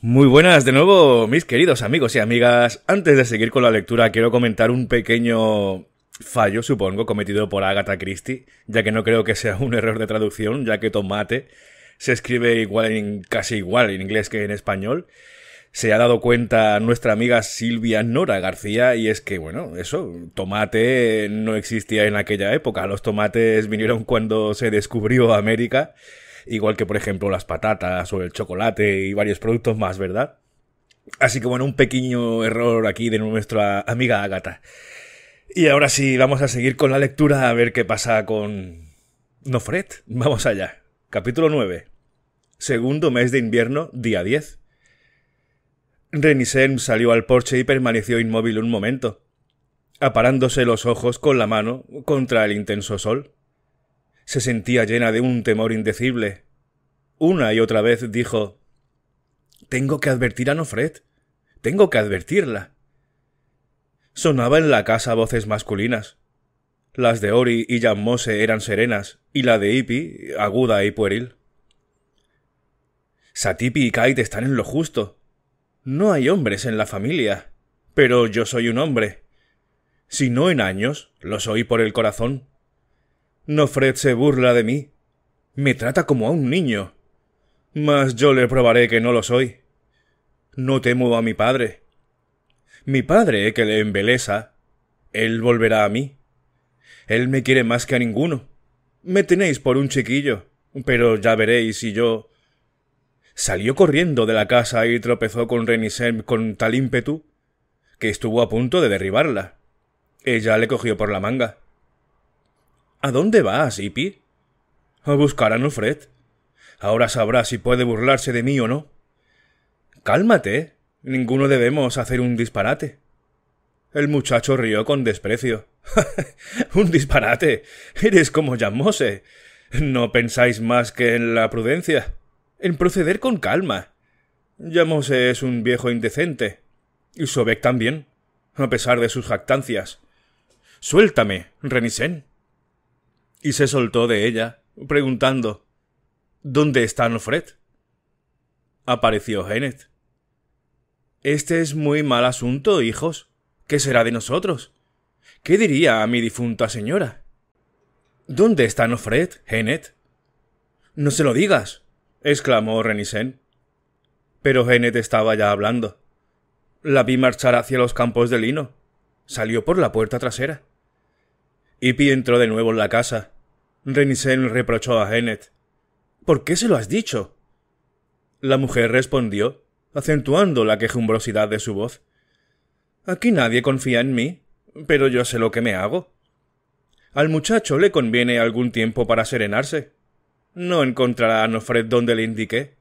Muy buenas de nuevo, mis queridos amigos y amigas. Antes de seguir con la lectura, quiero comentar un pequeño fallo, supongo, cometido por Agatha Christie, ya que no creo que sea un error de traducción, ya que tomate se escribe igual en, casi igual en inglés que en español. Se ha dado cuenta nuestra amiga Silvia Nora García y es que, bueno, eso, tomate no existía en aquella época. Los tomates vinieron cuando se descubrió América igual que por ejemplo las patatas o el chocolate y varios productos más, ¿verdad? Así que bueno, un pequeño error aquí de nuestra amiga Agatha. Y ahora sí, vamos a seguir con la lectura a ver qué pasa con... Fred, vamos allá. Capítulo 9. Segundo mes de invierno, día 10. Renisen salió al porche y permaneció inmóvil un momento, aparándose los ojos con la mano contra el intenso sol se sentía llena de un temor indecible. Una y otra vez dijo Tengo que advertir a Nofred. Tengo que advertirla. Sonaba en la casa voces masculinas. Las de Ori y Jan Mose eran serenas, y la de Ipi aguda y pueril. Satipi y Kite están en lo justo. No hay hombres en la familia. Pero yo soy un hombre. Si no en años, lo soy por el corazón. Nofred se burla de mí. Me trata como a un niño. Mas yo le probaré que no lo soy. No temo a mi padre. Mi padre, que le embeleza, él volverá a mí. Él me quiere más que a ninguno. Me tenéis por un chiquillo, pero ya veréis si yo. Salió corriendo de la casa y tropezó con Renisem con tal ímpetu que estuvo a punto de derribarla. Ella le cogió por la manga. ¿A dónde vas, Ippi? A buscar a Nufred. Ahora sabrá si puede burlarse de mí o no. Cálmate. Ninguno debemos hacer un disparate. El muchacho rió con desprecio. un disparate. Eres como Yamose. No pensáis más que en la prudencia, en proceder con calma. Yamose es un viejo indecente. Y Sobek también, a pesar de sus jactancias. Suéltame, Renisen y se soltó de ella, preguntando ¿Dónde está Nofred? Apareció Genet. Este es muy mal asunto, hijos. ¿Qué será de nosotros? ¿Qué diría a mi difunta señora? ¿Dónde está Nofred, Genet? No se lo digas, exclamó Renisen. Pero Genet estaba ya hablando. La vi marchar hacia los campos de lino. Salió por la puerta trasera entró de nuevo en la casa. Renisen reprochó a Hennet. ¿Por qué se lo has dicho? La mujer respondió, acentuando la quejumbrosidad de su voz. Aquí nadie confía en mí, pero yo sé lo que me hago. Al muchacho le conviene algún tiempo para serenarse. No encontrará a Nofred donde le indiqué,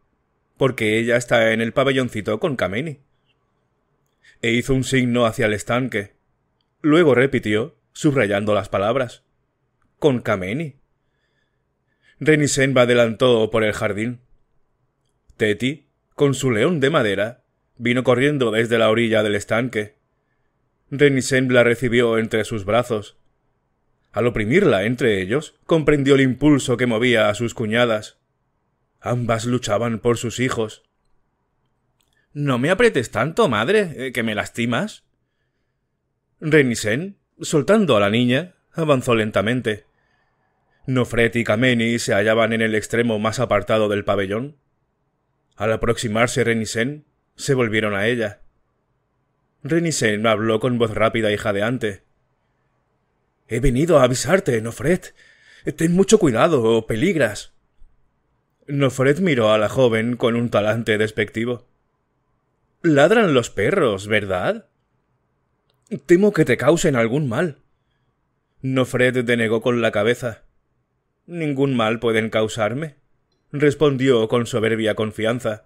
porque ella está en el pabelloncito con Kameni. E hizo un signo hacia el estanque. Luego repitió, subrayando las palabras. Con Kameni. Renisen va adelantó por el jardín. Teti, con su león de madera, vino corriendo desde la orilla del estanque. Renisen la recibió entre sus brazos. Al oprimirla entre ellos, comprendió el impulso que movía a sus cuñadas. Ambas luchaban por sus hijos. No me apretes tanto, madre, eh, que me lastimas. Renisen Soltando a la niña, avanzó lentamente. Nofret y Kameni se hallaban en el extremo más apartado del pabellón. Al aproximarse Renisen, se volvieron a ella. Renisen habló con voz rápida y jadeante. He venido a avisarte, Nofret. Ten mucho cuidado o oh, peligras. Nofret miró a la joven con un talante despectivo. Ladran los perros, ¿verdad? Temo que te causen algún mal. Nofred denegó con la cabeza. Ningún mal pueden causarme, respondió con soberbia confianza.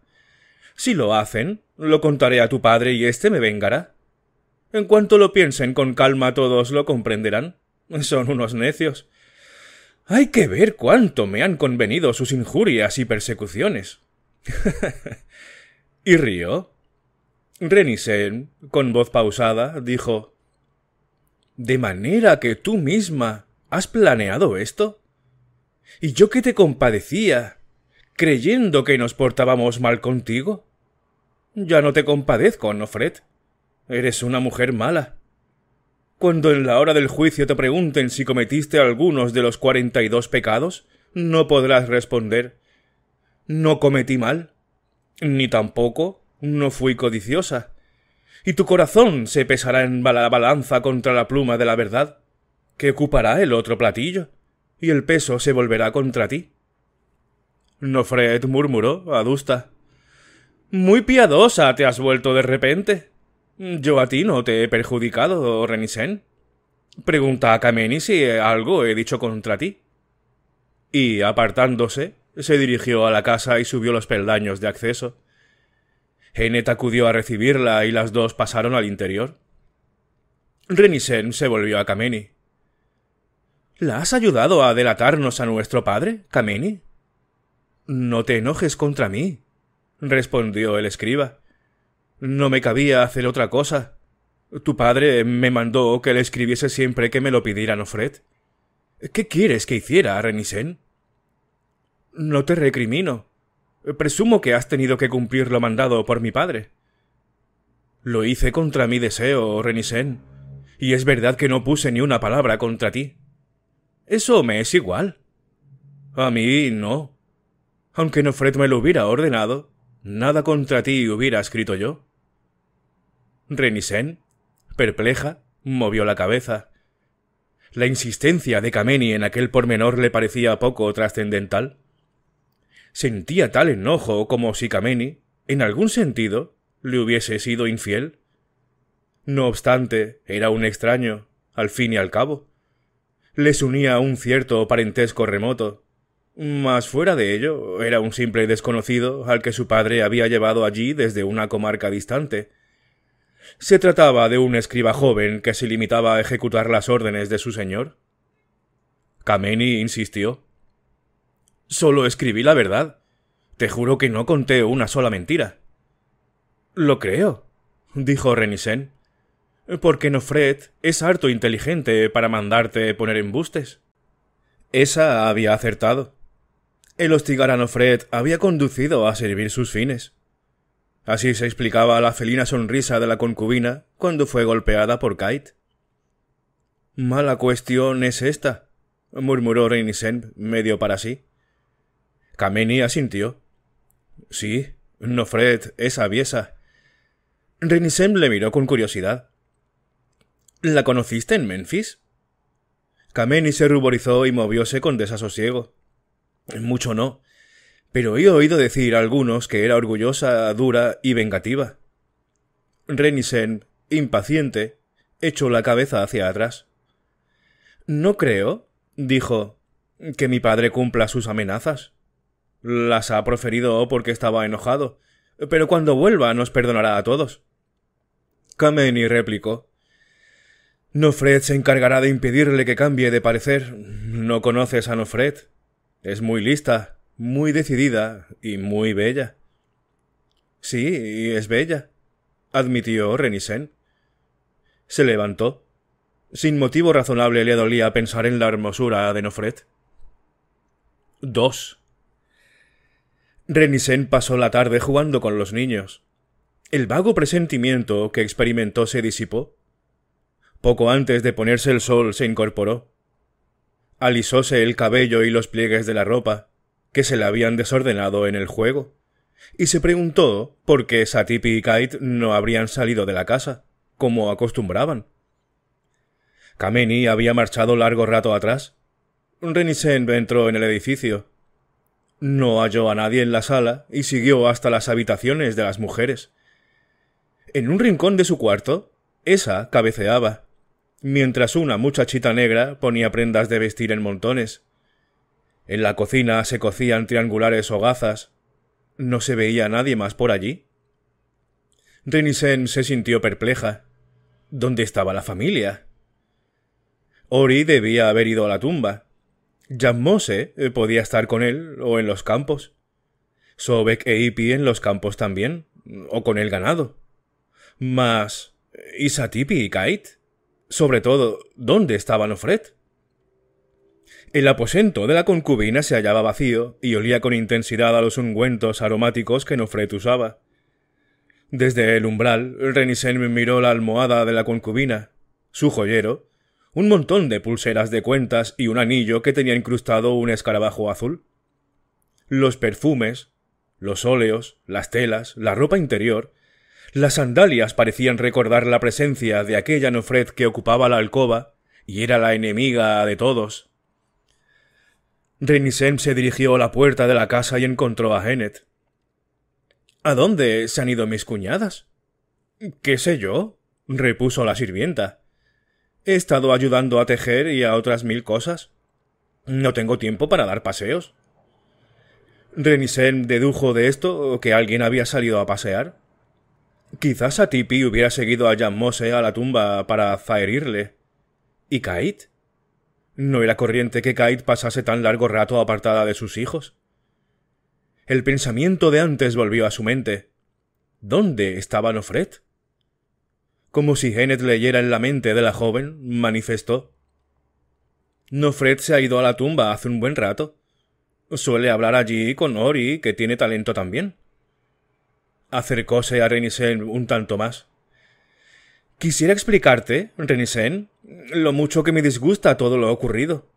Si lo hacen, lo contaré a tu padre y éste me vengará. En cuanto lo piensen con calma todos lo comprenderán. Son unos necios. Hay que ver cuánto me han convenido sus injurias y persecuciones. y rió, Renisen, con voz pausada, dijo ¿De manera que tú misma has planeado esto? ¿Y yo que te compadecía, creyendo que nos portábamos mal contigo? Ya no te compadezco, Nofred. Eres una mujer mala. Cuando en la hora del juicio te pregunten si cometiste algunos de los cuarenta y dos pecados, no podrás responder no cometí mal, ni tampoco no fui codiciosa. Y tu corazón se pesará en la balanza contra la pluma de la verdad, que ocupará el otro platillo, y el peso se volverá contra ti. Nofred murmuró, adusta. Muy piadosa te has vuelto de repente. Yo a ti no te he perjudicado, Renisen. Pregunta a Kameni si algo he dicho contra ti. Y apartándose, se dirigió a la casa y subió los peldaños de acceso. Enet acudió a recibirla y las dos pasaron al interior. Renisen se volvió a Kameni. ¿La has ayudado a delatarnos a nuestro padre, Kameni? No te enojes contra mí, respondió el escriba. No me cabía hacer otra cosa. Tu padre me mandó que le escribiese siempre que me lo pidieran Ofred. ¿Qué quieres que hiciera, Renisen? No te recrimino, Presumo que has tenido que cumplir lo mandado por mi padre. Lo hice contra mi deseo, Renisen, y es verdad que no puse ni una palabra contra ti. Eso me es igual. A mí no. Aunque Nofret me lo hubiera ordenado, nada contra ti hubiera escrito yo. Renisen, perpleja, movió la cabeza. La insistencia de Kameni en aquel pormenor le parecía poco trascendental sentía tal enojo como si Kameni, en algún sentido, le hubiese sido infiel. No obstante, era un extraño, al fin y al cabo. Les unía un cierto parentesco remoto. Mas fuera de ello, era un simple desconocido al que su padre había llevado allí desde una comarca distante. Se trataba de un escriba joven que se limitaba a ejecutar las órdenes de su señor. Kameni insistió. Solo escribí la verdad. Te juro que no conté una sola mentira. Lo creo, dijo Renisen. Porque Nofred es harto inteligente para mandarte poner embustes. Esa había acertado. El hostigar a Nofred había conducido a servir sus fines. Así se explicaba la felina sonrisa de la concubina cuando fue golpeada por Kite. Mala cuestión es esta, murmuró renisen medio para sí. Kameni asintió. Sí, Nofred es aviesa. Renisem le miró con curiosidad. ¿La conociste en Memphis? Kameni se ruborizó y movióse con desasosiego. Mucho no, pero he oído decir a algunos que era orgullosa, dura y vengativa. Renisen, impaciente, echó la cabeza hacia atrás. No creo, dijo, que mi padre cumpla sus amenazas. Las ha proferido porque estaba enojado. Pero cuando vuelva nos perdonará a todos. Kameni replicó. Nofred se encargará de impedirle que cambie de parecer. No conoces a Nofred. Es muy lista, muy decidida y muy bella. Sí, es bella, admitió Renisen. Se levantó. Sin motivo razonable le dolía pensar en la hermosura de Nofred. Dos. Renisen pasó la tarde jugando con los niños. El vago presentimiento que experimentó se disipó. Poco antes de ponerse el sol se incorporó. Alisóse el cabello y los pliegues de la ropa, que se le habían desordenado en el juego, y se preguntó por qué Satipi y Kite no habrían salido de la casa, como acostumbraban. Kameni había marchado largo rato atrás. Renisen entró en el edificio, no halló a nadie en la sala y siguió hasta las habitaciones de las mujeres. En un rincón de su cuarto, esa cabeceaba, mientras una muchachita negra ponía prendas de vestir en montones. En la cocina se cocían triangulares hogazas. No se veía nadie más por allí. Renisen se sintió perpleja. ¿Dónde estaba la familia? Ori debía haber ido a la tumba, Jamose eh, podía estar con él o en los campos. Sobek e Ipi en los campos también, o con el ganado. Mas. Eh, Isatipi y Kait. Sobre todo, ¿dónde estaba Nofred? El aposento de la concubina se hallaba vacío y olía con intensidad a los ungüentos aromáticos que Nofred usaba. Desde el umbral, Renisen miró la almohada de la concubina, su joyero, un montón de pulseras de cuentas y un anillo que tenía incrustado un escarabajo azul. Los perfumes, los óleos, las telas, la ropa interior, las sandalias parecían recordar la presencia de aquella Nofred que ocupaba la alcoba y era la enemiga de todos. Renisem se dirigió a la puerta de la casa y encontró a Hennet. ¿A dónde se han ido mis cuñadas? ¿Qué sé yo? repuso la sirvienta. He estado ayudando a tejer y a otras mil cosas. No tengo tiempo para dar paseos. Renisen dedujo de esto que alguien había salido a pasear. Quizás a Tipi hubiera seguido a Jan a la tumba para zaherirle. ¿Y Kait? No era corriente que Kait pasase tan largo rato apartada de sus hijos. El pensamiento de antes volvió a su mente. ¿Dónde estaba Nofret? como si Hennet leyera en la mente de la joven, manifestó. Nofred se ha ido a la tumba hace un buen rato. Suele hablar allí con Ori, que tiene talento también. Acercóse a Renisen un tanto más. Quisiera explicarte, Renisen, lo mucho que me disgusta todo lo ocurrido.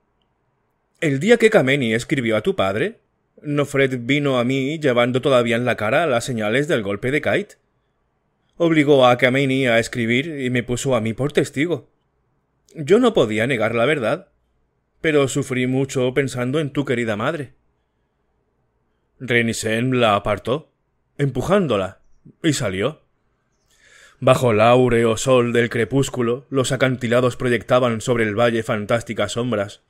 El día que Kameni escribió a tu padre, Nofred vino a mí llevando todavía en la cara las señales del golpe de Kite obligó a Kameini a escribir y me puso a mí por testigo. Yo no podía negar la verdad, pero sufrí mucho pensando en tu querida madre. Renisen la apartó, empujándola, y salió. Bajo el áureo sol del crepúsculo, los acantilados proyectaban sobre el valle fantásticas sombras.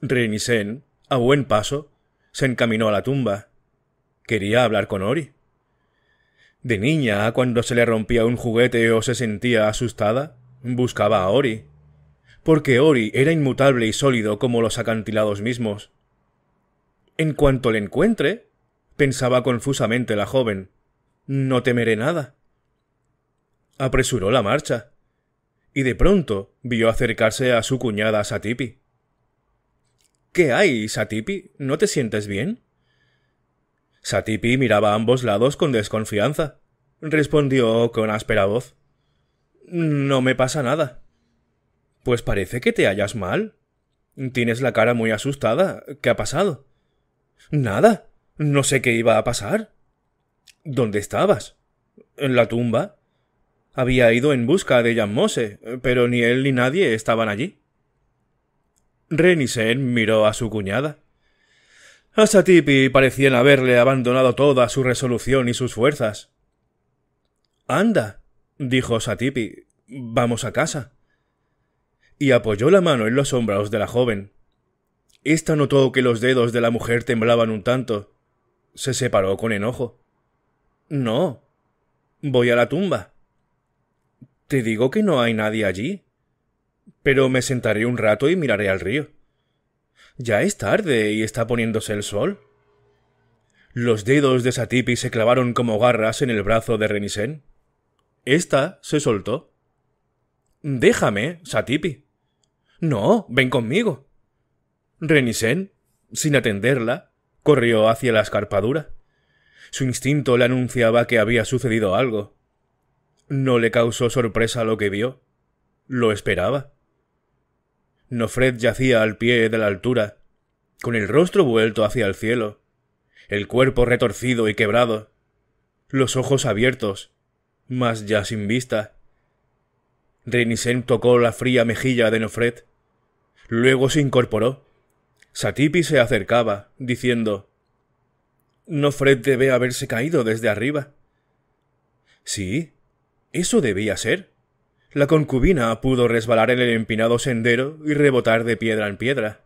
Renisen, a buen paso, se encaminó a la tumba. Quería hablar con Ori. De niña, cuando se le rompía un juguete o se sentía asustada, buscaba a Ori. Porque Ori era inmutable y sólido como los acantilados mismos. En cuanto le encuentre, pensaba confusamente la joven, no temeré nada. Apresuró la marcha, y de pronto vio acercarse a su cuñada Satipi. ¿Qué hay, Satipi? ¿No te sientes bien? Satipi miraba a ambos lados con desconfianza. Respondió con áspera voz. No me pasa nada. Pues parece que te hallas mal. Tienes la cara muy asustada. ¿Qué ha pasado? Nada. No sé qué iba a pasar. ¿Dónde estabas? ¿En la tumba? Había ido en busca de Jan pero ni él ni nadie estaban allí. Renisen miró a su cuñada. A Satipi parecían haberle abandonado toda su resolución y sus fuerzas. Anda, dijo Satipi, vamos a casa. Y apoyó la mano en los hombros de la joven. Esta notó que los dedos de la mujer temblaban un tanto. Se separó con enojo. No. Voy a la tumba. Te digo que no hay nadie allí. Pero me sentaré un rato y miraré al río. Ya es tarde y está poniéndose el sol. Los dedos de Satipi se clavaron como garras en el brazo de Renisen. Esta se soltó. Déjame, Satipi. No, ven conmigo. Renisen, sin atenderla, corrió hacia la escarpadura. Su instinto le anunciaba que había sucedido algo. No le causó sorpresa lo que vio. Lo esperaba. Nofred yacía al pie de la altura, con el rostro vuelto hacia el cielo, el cuerpo retorcido y quebrado, los ojos abiertos, mas ya sin vista. Renisen tocó la fría mejilla de Nofred. Luego se incorporó. Satipi se acercaba, diciendo Nofred debe haberse caído desde arriba. Sí, eso debía ser. La concubina pudo resbalar en el empinado sendero y rebotar de piedra en piedra.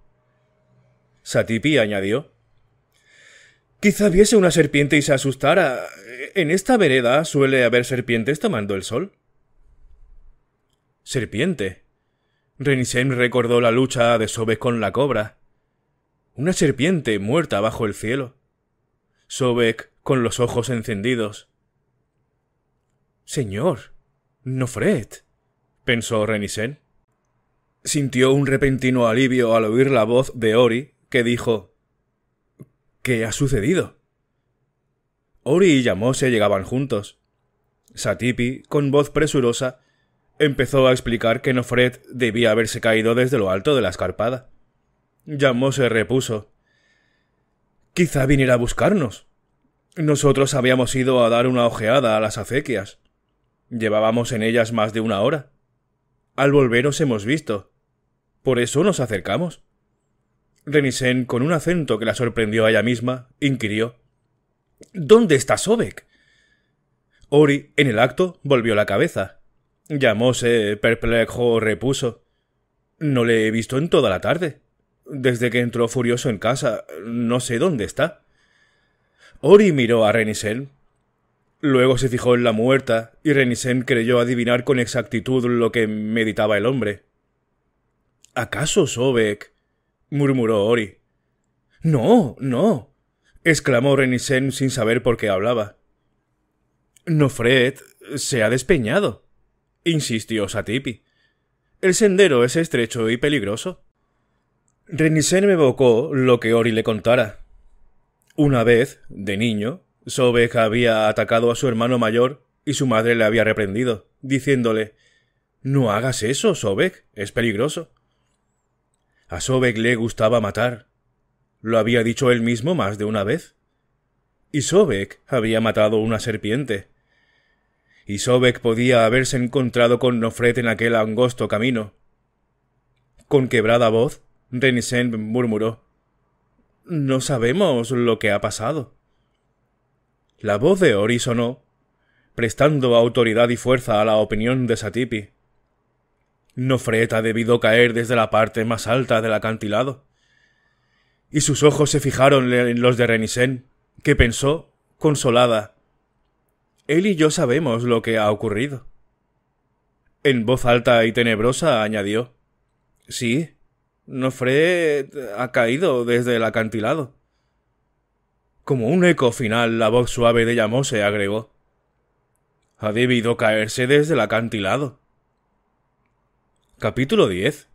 Satipi añadió Quizá viese una serpiente y se asustara. En esta vereda suele haber serpientes tomando el sol. Serpiente. Renisen recordó la lucha de Sobek con la cobra. Una serpiente muerta bajo el cielo. Sobek con los ojos encendidos. Señor, Fred pensó Renisen. Sintió un repentino alivio al oír la voz de Ori, que dijo ¿Qué ha sucedido? Ori y Yamose llegaban juntos. Satipi, con voz presurosa, empezó a explicar que Nofred debía haberse caído desde lo alto de la escarpada. Yamose repuso Quizá viniera a buscarnos. Nosotros habíamos ido a dar una ojeada a las acequias. Llevábamos en ellas más de una hora. Al volver hemos visto. Por eso nos acercamos. Renisen, con un acento que la sorprendió a ella misma, inquirió. ¿Dónde está Sobek? Ori, en el acto, volvió la cabeza. Llamóse perplejo repuso. No le he visto en toda la tarde. Desde que entró furioso en casa, no sé dónde está. Ori miró a Renisen, Luego se fijó en la muerta, y Renisen creyó adivinar con exactitud lo que meditaba el hombre. ¿Acaso Sobek? murmuró Ori. No, no, exclamó Renisen sin saber por qué hablaba. Nofred se ha despeñado, insistió Satipi. El sendero es estrecho y peligroso. Renisen evocó lo que Ori le contara. Una vez, de niño, Sobek había atacado a su hermano mayor y su madre le había reprendido, diciéndole No hagas eso, Sobek, es peligroso. A Sobek le gustaba matar. Lo había dicho él mismo más de una vez. Y Sobek había matado una serpiente. Y Sobek podía haberse encontrado con Nofret en aquel angosto camino. Con quebrada voz, Renisen murmuró No sabemos lo que ha pasado. La voz de Ori prestando autoridad y fuerza a la opinión de Satipi. ha debido caer desde la parte más alta del acantilado. Y sus ojos se fijaron en los de Renisén, que pensó, consolada, él y yo sabemos lo que ha ocurrido. En voz alta y tenebrosa añadió. Sí, Nofre ha caído desde el acantilado. Como un eco final, la voz suave de Yamó se agregó. Ha debido caerse desde el acantilado. Capítulo 10.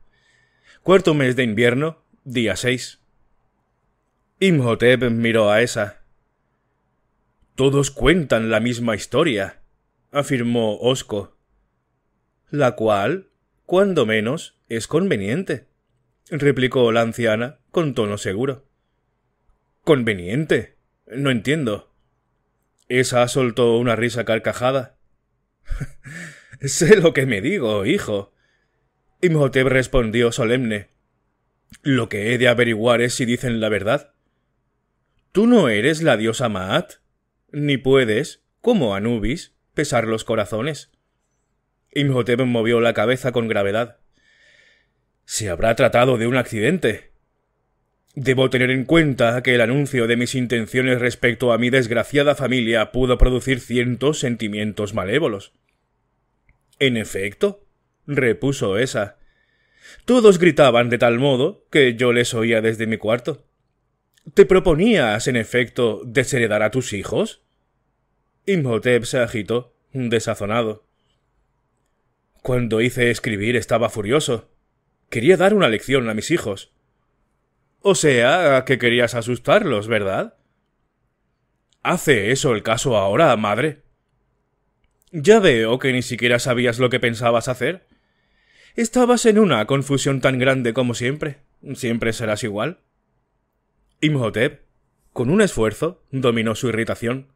Cuarto mes de invierno, día 6. Imhotep miró a esa. Todos cuentan la misma historia, afirmó Osco. La cual, cuando menos, es conveniente, replicó la anciana con tono seguro. Conveniente, no entiendo. Esa soltó una risa carcajada. sé lo que me digo, hijo. Imhotep respondió solemne. Lo que he de averiguar es si dicen la verdad. Tú no eres la diosa Maat, ni puedes, como Anubis, pesar los corazones. Imhotep movió la cabeza con gravedad. Se habrá tratado de un accidente. Debo tener en cuenta que el anuncio de mis intenciones respecto a mi desgraciada familia pudo producir cientos sentimientos malévolos. En efecto, repuso esa. Todos gritaban de tal modo que yo les oía desde mi cuarto. ¿Te proponías, en efecto, desheredar a tus hijos? Imhotep se agitó, desazonado. Cuando hice escribir estaba furioso. Quería dar una lección a mis hijos. O sea, que querías asustarlos, ¿verdad? ¿Hace eso el caso ahora, madre? Ya veo que ni siquiera sabías lo que pensabas hacer. Estabas en una confusión tan grande como siempre. Siempre serás igual. Imhotep, con un esfuerzo, dominó su irritación.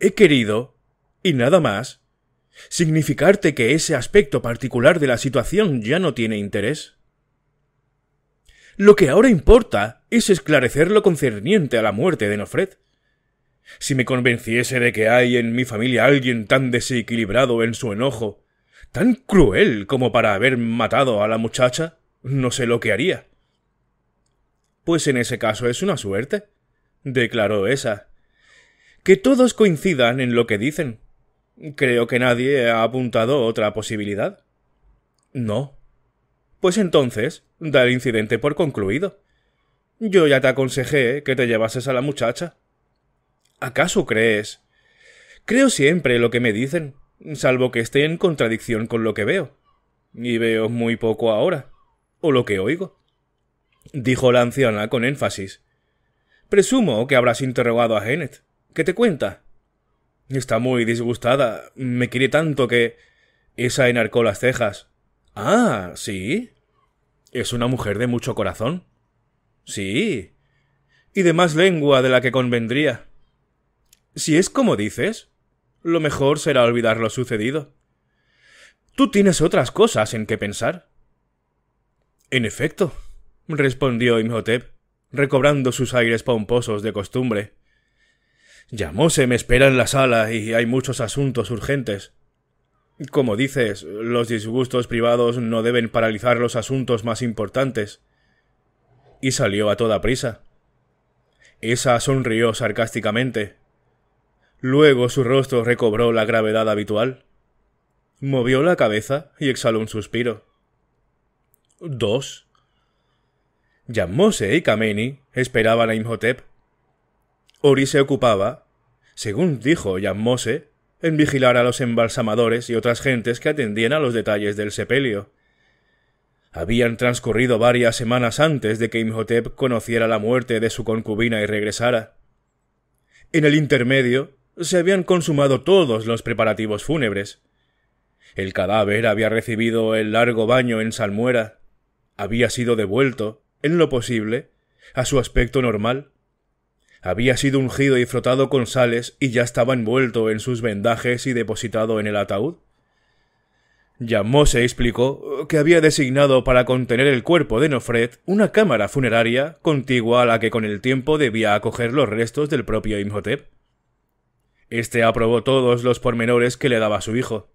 He querido, y nada más, significarte que ese aspecto particular de la situación ya no tiene interés. Lo que ahora importa es esclarecer lo concerniente a la muerte de Nofred. Si me convenciese de que hay en mi familia alguien tan desequilibrado en su enojo, tan cruel como para haber matado a la muchacha, no sé lo que haría. Pues en ese caso es una suerte, declaró esa. Que todos coincidan en lo que dicen. Creo que nadie ha apuntado otra posibilidad. No, pues entonces, da el incidente por concluido. Yo ya te aconsejé que te llevases a la muchacha. ¿Acaso crees? Creo siempre lo que me dicen, salvo que esté en contradicción con lo que veo. Y veo muy poco ahora, o lo que oigo. Dijo la anciana con énfasis. Presumo que habrás interrogado a Genet. ¿Qué te cuenta? Está muy disgustada. Me quiere tanto que. Esa enarcó las cejas. Ah, sí. Es una mujer de mucho corazón. Sí. Y de más lengua de la que convendría. Si es como dices, lo mejor será olvidar lo sucedido. Tú tienes otras cosas en que pensar. En efecto, respondió Imhotep, recobrando sus aires pomposos de costumbre. Llamóse me espera en la sala y hay muchos asuntos urgentes. Como dices, los disgustos privados no deben paralizar los asuntos más importantes. Y salió a toda prisa. Esa sonrió sarcásticamente. Luego su rostro recobró la gravedad habitual. Movió la cabeza y exhaló un suspiro. Dos. Yamose y Kameni esperaban a Imhotep. Ori se ocupaba, según dijo Yamose, en vigilar a los embalsamadores y otras gentes que atendían a los detalles del sepelio. Habían transcurrido varias semanas antes de que Imhotep conociera la muerte de su concubina y regresara. En el intermedio, se habían consumado todos los preparativos fúnebres. El cadáver había recibido el largo baño en salmuera, había sido devuelto, en lo posible, a su aspecto normal, había sido ungido y frotado con sales y ya estaba envuelto en sus vendajes y depositado en el ataúd. Llamóse explicó que había designado para contener el cuerpo de Nofret una cámara funeraria contigua a la que con el tiempo debía acoger los restos del propio Imhotep. Este aprobó todos los pormenores que le daba su hijo.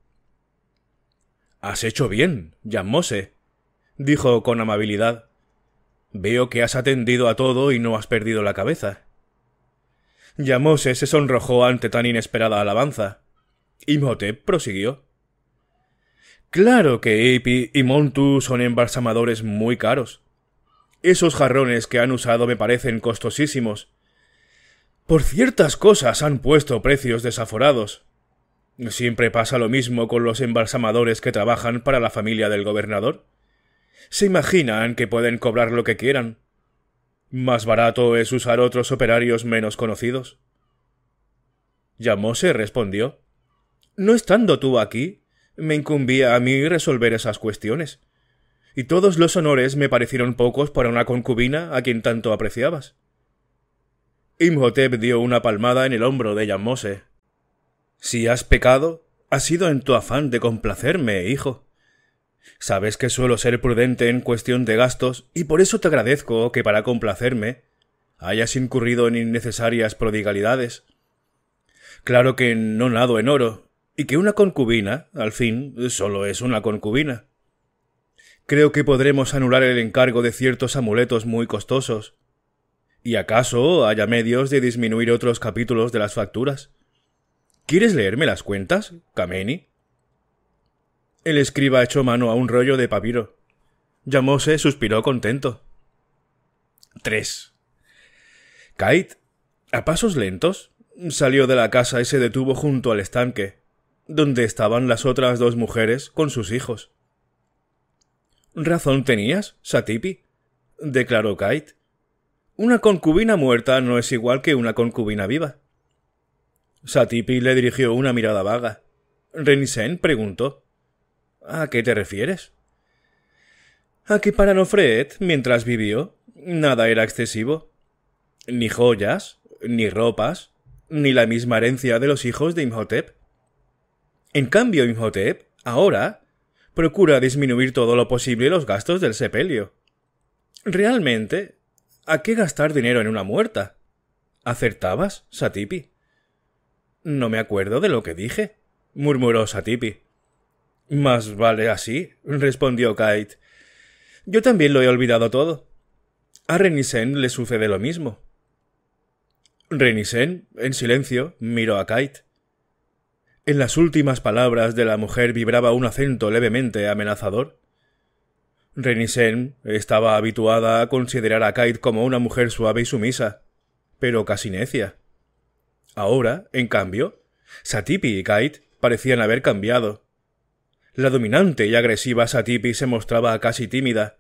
Has hecho bien, Yamose, dijo con amabilidad. Veo que has atendido a todo y no has perdido la cabeza. Yamose se sonrojó ante tan inesperada alabanza. y Imhotep prosiguió. Claro que Epi y Montu son embalsamadores muy caros. Esos jarrones que han usado me parecen costosísimos. Por ciertas cosas han puesto precios desaforados. Siempre pasa lo mismo con los embalsamadores que trabajan para la familia del gobernador. Se imaginan que pueden cobrar lo que quieran. Más barato es usar otros operarios menos conocidos. Llamóse respondió. No estando tú aquí, me incumbía a mí resolver esas cuestiones. Y todos los honores me parecieron pocos para una concubina a quien tanto apreciabas. Imhotep dio una palmada en el hombro de Yamose. Si has pecado, ha sido en tu afán de complacerme, hijo. Sabes que suelo ser prudente en cuestión de gastos y por eso te agradezco que para complacerme hayas incurrido en innecesarias prodigalidades. Claro que no nado en oro, y que una concubina, al fin, solo es una concubina. Creo que podremos anular el encargo de ciertos amuletos muy costosos. ¿Y acaso haya medios de disminuir otros capítulos de las facturas? ¿Quieres leerme las cuentas, Kameni? El escriba echó mano a un rollo de papiro. Llamóse suspiró contento. 3. Kite, a pasos lentos, salió de la casa y se detuvo junto al estanque, donde estaban las otras dos mujeres con sus hijos. Razón tenías, Satipi, declaró Kite. Una concubina muerta no es igual que una concubina viva. Satipi le dirigió una mirada vaga. Renisen preguntó ¿A qué te refieres? A que para Nofred, mientras vivió, nada era excesivo. Ni joyas, ni ropas, ni la misma herencia de los hijos de Imhotep. En cambio, Imhotep, ahora, procura disminuir todo lo posible los gastos del sepelio. Realmente, ¿a qué gastar dinero en una muerta? ¿Acertabas, Satipi? No me acuerdo de lo que dije, murmuró Satipi. Más vale así, respondió Kite. Yo también lo he olvidado todo. A Renisen le sucede lo mismo. Renisen, en silencio, miró a Kite. En las últimas palabras de la mujer vibraba un acento levemente amenazador. Renisen estaba habituada a considerar a Kite como una mujer suave y sumisa, pero casi necia. Ahora, en cambio, Satipi y Kite parecían haber cambiado. La dominante y agresiva Satipi se mostraba casi tímida,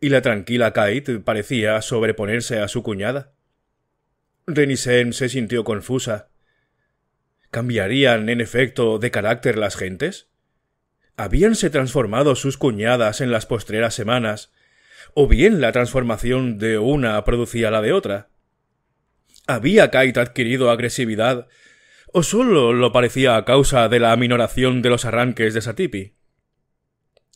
y la tranquila Kait parecía sobreponerse a su cuñada. Renisen se sintió confusa. ¿Cambiarían, en efecto, de carácter las gentes? ¿Habíanse transformado sus cuñadas en las postreras semanas? ¿O bien la transformación de una producía la de otra? ¿Había Kait adquirido agresividad ¿O solo lo parecía a causa de la aminoración de los arranques de Satipi?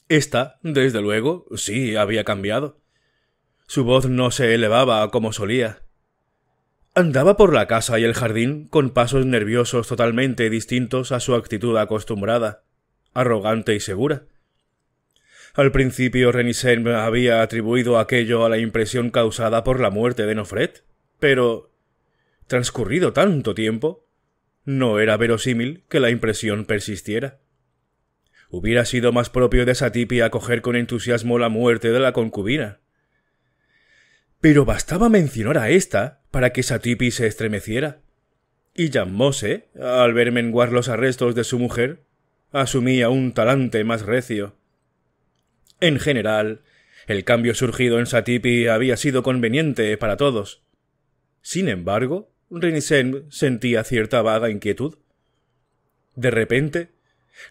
Esta, desde luego, sí había cambiado. Su voz no se elevaba como solía. Andaba por la casa y el jardín con pasos nerviosos totalmente distintos a su actitud acostumbrada, arrogante y segura. Al principio Renisen había atribuido aquello a la impresión causada por la muerte de Nofred, pero transcurrido tanto tiempo, no era verosímil que la impresión persistiera. Hubiera sido más propio de Satipi acoger con entusiasmo la muerte de la concubina. Pero bastaba mencionar a ésta para que Satipi se estremeciera. Y Jan al ver menguar los arrestos de su mujer, asumía un talante más recio. En general, el cambio surgido en Satipi había sido conveniente para todos. Sin embargo, Renisen sentía cierta vaga inquietud. De repente,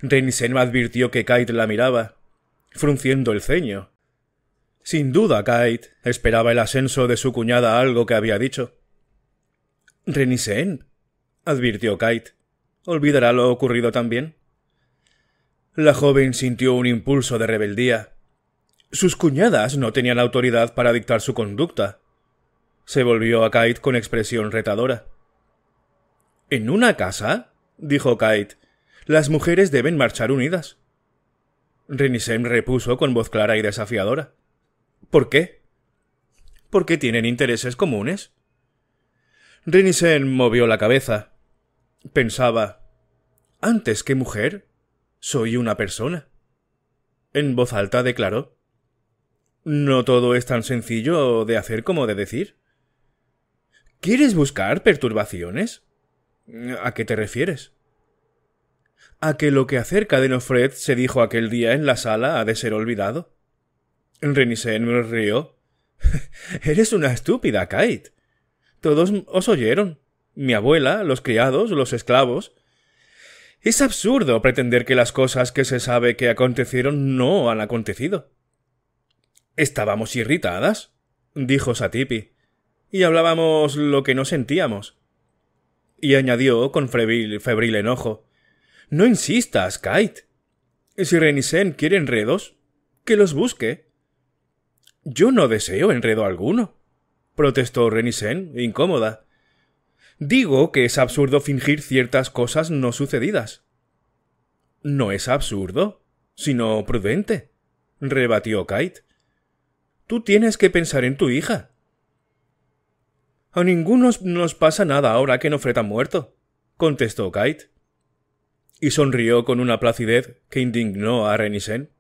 Renisen advirtió que Kite la miraba, frunciendo el ceño. Sin duda, Kate esperaba el ascenso de su cuñada a algo que había dicho. Renisen, advirtió Kate: ¿olvidará lo ocurrido también? La joven sintió un impulso de rebeldía. Sus cuñadas no tenían autoridad para dictar su conducta se volvió a Kate con expresión retadora. ¿En una casa? dijo Kate, Las mujeres deben marchar unidas. Renisem repuso con voz clara y desafiadora. ¿Por qué? Porque tienen intereses comunes. Renisen movió la cabeza. Pensaba Antes que mujer, soy una persona. En voz alta declaró No todo es tan sencillo de hacer como de decir. ¿Quieres buscar perturbaciones? ¿A qué te refieres? A que lo que acerca de Nofred se dijo aquel día en la sala ha de ser olvidado. Renisen rió. Eres una estúpida, Kate. Todos os oyeron. Mi abuela, los criados, los esclavos. Es absurdo pretender que las cosas que se sabe que acontecieron no han acontecido. Estábamos irritadas, dijo Satipi y hablábamos lo que no sentíamos. Y añadió con febril, enojo No insistas, Kite. Si Renisen quiere enredos, que los busque. Yo no deseo enredo alguno, protestó Renisen, incómoda. Digo que es absurdo fingir ciertas cosas no sucedidas. No es absurdo, sino prudente, rebatió Kite. Tú tienes que pensar en tu hija. A ninguno nos pasa nada ahora que Nofred ha muerto, contestó Kite. Y sonrió con una placidez que indignó a Renisen.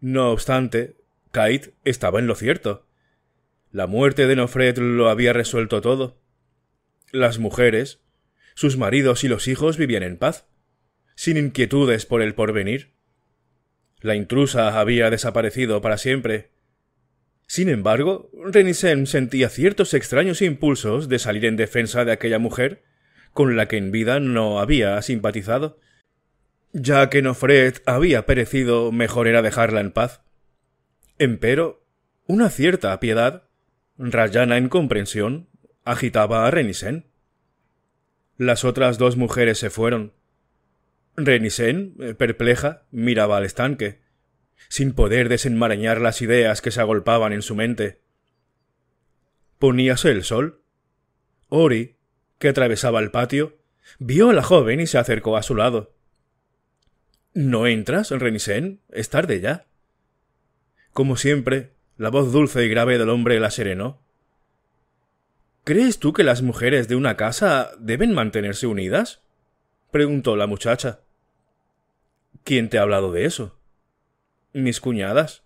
No obstante, Kite estaba en lo cierto. La muerte de Nofret lo había resuelto todo. Las mujeres, sus maridos y los hijos vivían en paz, sin inquietudes por el porvenir. La intrusa había desaparecido para siempre, sin embargo, Renisen sentía ciertos extraños impulsos de salir en defensa de aquella mujer, con la que en vida no había simpatizado. Ya que Nofred había perecido, mejor era dejarla en paz. Empero, una cierta piedad, rayana en comprensión, agitaba a Renisen. Las otras dos mujeres se fueron. Renisen, perpleja, miraba al estanque sin poder desenmarañar las ideas que se agolpaban en su mente. Poníase el sol. Ori, que atravesaba el patio, vio a la joven y se acercó a su lado. ¿No entras, Renisen? Es tarde ya. Como siempre, la voz dulce y grave del hombre la serenó. ¿Crees tú que las mujeres de una casa deben mantenerse unidas? preguntó la muchacha. ¿Quién te ha hablado de eso? mis cuñadas.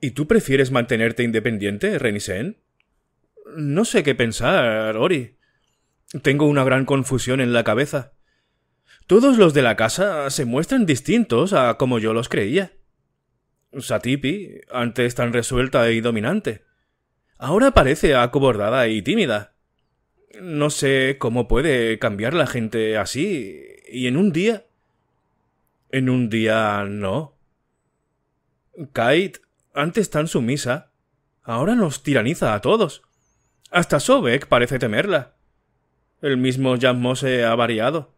¿Y tú prefieres mantenerte independiente, Renisen? No sé qué pensar, Ori. Tengo una gran confusión en la cabeza. Todos los de la casa se muestran distintos a como yo los creía. Satipi, antes tan resuelta y dominante, ahora parece acobordada y tímida. No sé cómo puede cambiar la gente así y en un día. En un día no. Kite, antes tan sumisa, ahora nos tiraniza a todos. Hasta Sobek parece temerla. El mismo Jan Mose ha variado.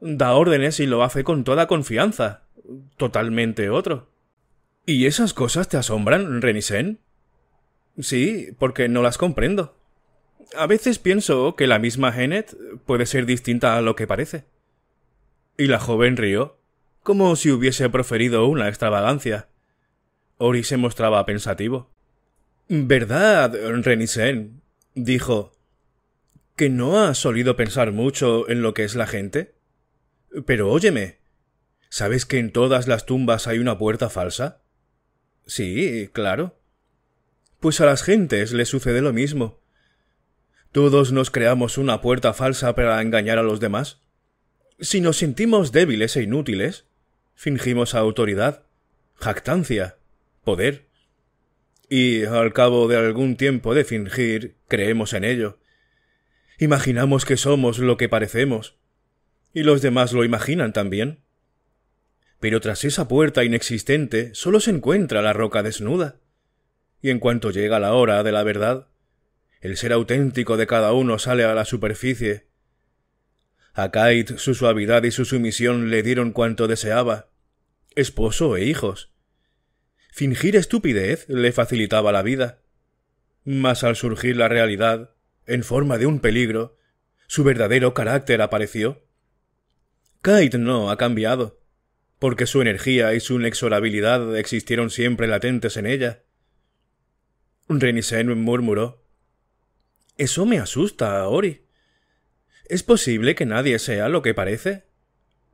Da órdenes y lo hace con toda confianza. Totalmente otro. ¿Y esas cosas te asombran, Renisen? Sí, porque no las comprendo. A veces pienso que la misma Genet puede ser distinta a lo que parece. Y la joven rió, como si hubiese proferido una extravagancia. Ori se mostraba pensativo. Verdad, Renisen, dijo, que no has solido pensar mucho en lo que es la gente. Pero óyeme, ¿sabes que en todas las tumbas hay una puerta falsa? Sí, claro. Pues a las gentes les sucede lo mismo. Todos nos creamos una puerta falsa para engañar a los demás. Si nos sentimos débiles e inútiles, fingimos autoridad, jactancia, poder. Y al cabo de algún tiempo de fingir, creemos en ello. Imaginamos que somos lo que parecemos. Y los demás lo imaginan también. Pero tras esa puerta inexistente solo se encuentra la roca desnuda. Y en cuanto llega la hora de la verdad, el ser auténtico de cada uno sale a la superficie. A Kite, su suavidad y su sumisión le dieron cuanto deseaba esposo e hijos. Fingir estupidez le facilitaba la vida. Mas al surgir la realidad, en forma de un peligro, su verdadero carácter apareció. Kate no ha cambiado, porque su energía y su inexorabilidad existieron siempre latentes en ella. Renisen murmuró. Eso me asusta, Ori. ¿Es posible que nadie sea lo que parece?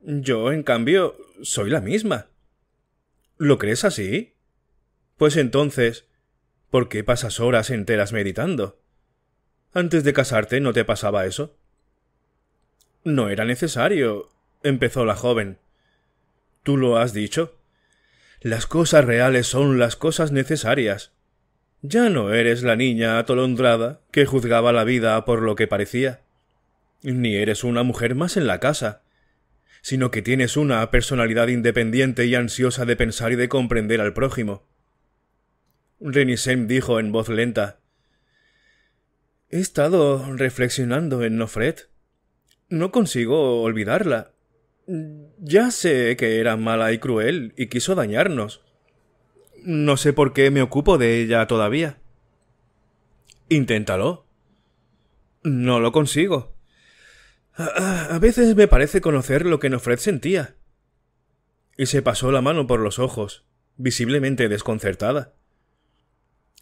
Yo, en cambio, soy la misma. ¿Lo crees así? Pues entonces, ¿por qué pasas horas enteras meditando? ¿Antes de casarte no te pasaba eso? No era necesario, empezó la joven. Tú lo has dicho. Las cosas reales son las cosas necesarias. Ya no eres la niña atolondrada que juzgaba la vida por lo que parecía. Ni eres una mujer más en la casa, sino que tienes una personalidad independiente y ansiosa de pensar y de comprender al prójimo. Renisem dijo en voz lenta. He estado reflexionando en Nofred. No consigo olvidarla. Ya sé que era mala y cruel y quiso dañarnos. No sé por qué me ocupo de ella todavía. Inténtalo. No lo consigo. A, a, veces me parece conocer lo que Nofred sentía. Y se pasó la mano por los ojos, visiblemente desconcertada.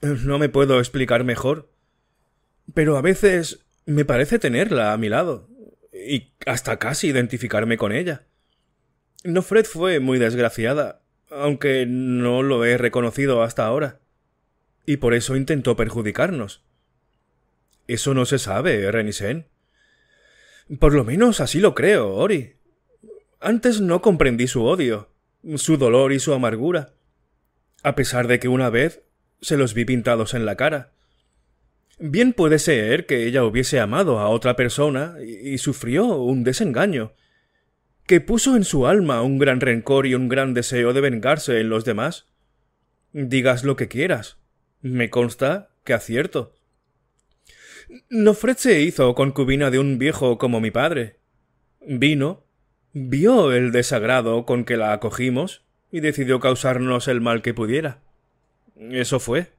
No me puedo explicar mejor. Pero a veces me parece tenerla a mi lado, y hasta casi identificarme con ella. Nofred fue muy desgraciada, aunque no lo he reconocido hasta ahora. Y por eso intentó perjudicarnos. Eso no se sabe, Renisen. Por lo menos así lo creo, Ori. Antes no comprendí su odio, su dolor y su amargura. A pesar de que una vez se los vi pintados en la cara. Bien puede ser que ella hubiese amado a otra persona y sufrió un desengaño, que puso en su alma un gran rencor y un gran deseo de vengarse en los demás. Digas lo que quieras. Me consta que acierto. Nofret se hizo concubina de un viejo como mi padre. Vino, vio el desagrado con que la acogimos y decidió causarnos el mal que pudiera. Eso fue.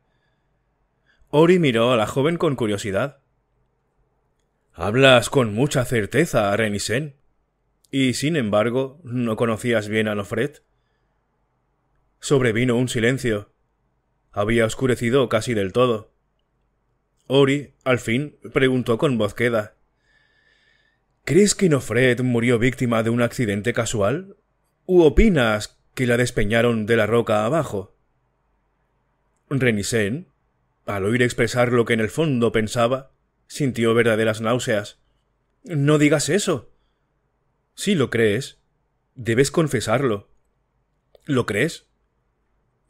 Ori miró a la joven con curiosidad. Hablas con mucha certeza, Renisen. Y sin embargo, ¿no conocías bien a Nofred?» Sobrevino un silencio. Había oscurecido casi del todo. Ori, al fin, preguntó con voz queda. ¿Crees que Nofred murió víctima de un accidente casual? ¿U opinas que la despeñaron de la roca abajo? Renisen, al oír expresar lo que en el fondo pensaba, sintió verdaderas náuseas. No digas eso. Si lo crees, debes confesarlo. ¿Lo crees?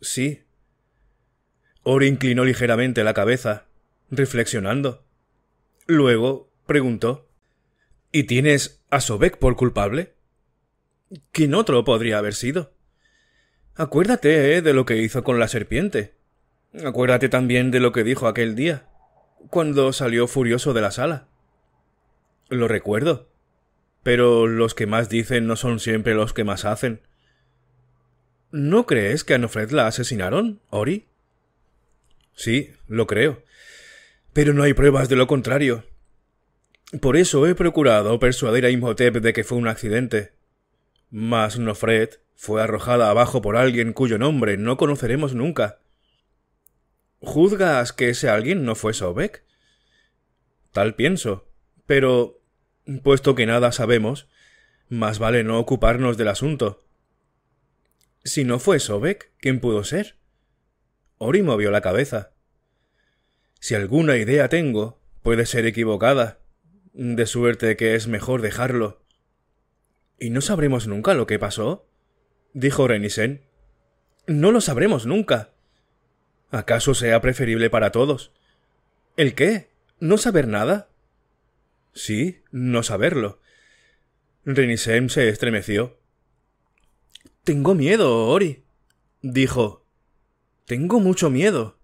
Sí. Ori inclinó ligeramente la cabeza, reflexionando. Luego preguntó ¿Y tienes a Sobek por culpable? ¿Quién otro podría haber sido? Acuérdate eh, de lo que hizo con la serpiente. Acuérdate también de lo que dijo aquel día, cuando salió furioso de la sala. Lo recuerdo. Pero los que más dicen no son siempre los que más hacen. ¿No crees que a Nofred la asesinaron, Ori? Sí, lo creo. Pero no hay pruebas de lo contrario. Por eso he procurado persuadir a Imhotep de que fue un accidente. Mas Nofred fue arrojada abajo por alguien cuyo nombre no conoceremos nunca. ¿Juzgas que ese alguien no fue Sobek? Tal pienso. Pero. puesto que nada sabemos, más vale no ocuparnos del asunto. Si no fue Sobek, ¿quién pudo ser? Ori movió la cabeza. Si alguna idea tengo, puede ser equivocada. De suerte que es mejor dejarlo. ¿Y no sabremos nunca lo que pasó? dijo Renisen. No lo sabremos nunca. ¿Acaso sea preferible para todos? ¿El qué? ¿No saber nada? Sí, no saberlo. Renisem se estremeció. Tengo miedo, Ori, dijo. Tengo mucho miedo.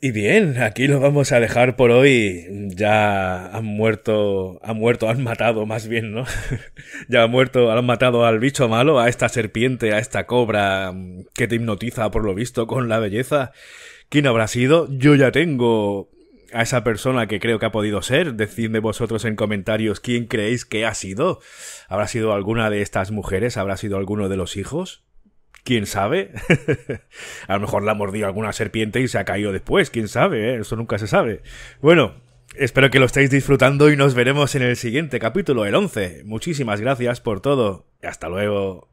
Y bien, aquí lo vamos a dejar por hoy. Ya han muerto, han muerto, han matado más bien, ¿no? ya han muerto, han matado al bicho malo, a esta serpiente, a esta cobra mm, que te hipnotiza por lo visto con la belleza. ¿Quién habrá sido? Yo ya tengo a esa persona que creo que ha podido ser. Decidme vosotros en comentarios quién creéis que ha sido. ¿Habrá sido alguna de estas mujeres? ¿Habrá sido alguno de los hijos? quién sabe. a lo mejor la ha mordido alguna serpiente y se ha caído después, quién sabe, eh? eso nunca se sabe. Bueno, espero que lo estéis disfrutando y nos veremos en el siguiente capítulo, el 11. Muchísimas gracias por todo. Hasta luego.